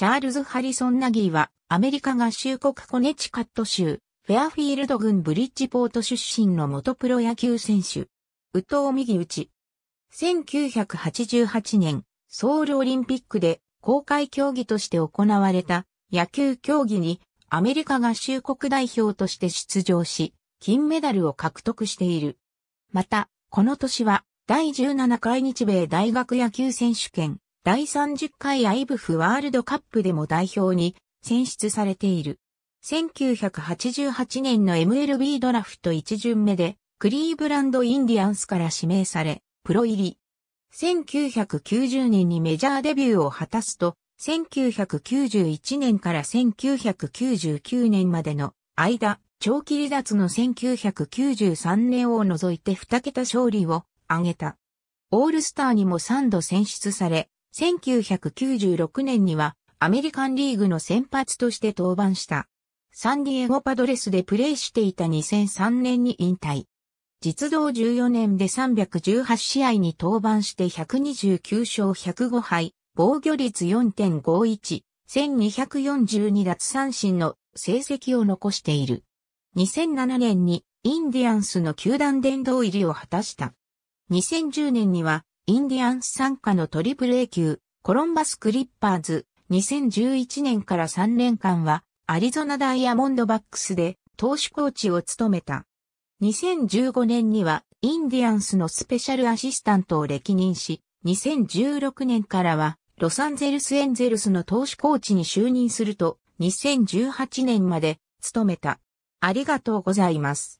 チャールズ・ハリソン・ナギーは、アメリカ合衆国コネチカット州、フェアフィールド郡ブリッジポート出身の元プロ野球選手。宇藤右打ち。1988年、ソウルオリンピックで公開競技として行われた野球競技にアメリカ合衆国代表として出場し、金メダルを獲得している。また、この年は第17回日米大学野球選手権第30回アイブフワールドカップでも代表に選出されている。1988年の MLB ドラフト1巡目でクリーブランドインディアンスから指名され、プロ入り。1990年にメジャーデビューを果たすと、1991年から1999年までの間、長期離脱の1993年を除いて2桁勝利を挙げた。オールスターにも3度選出され、1996年にはアメリカンリーグの先発として登板した。サンディエゴパドレスでプレーしていた2003年に引退。実動14年で318試合に登板して129勝105敗、防御率4.51、1242奪三振の成績を残している。2007年にインディアンスの球団殿堂入りを果たした。2010年にはインディアンス参加のトリプル A 級、コロンバスクリッパーズ、2011年から3年間は、アリゾナダイヤモンドバックスで、投手コーチを務めた。2015年には、インディアンスのスペシャルアシスタントを歴任し、2016年からは、ロサンゼルスエンゼルスの投手コーチに就任すると、2018年まで、務めた。ありがとうございます。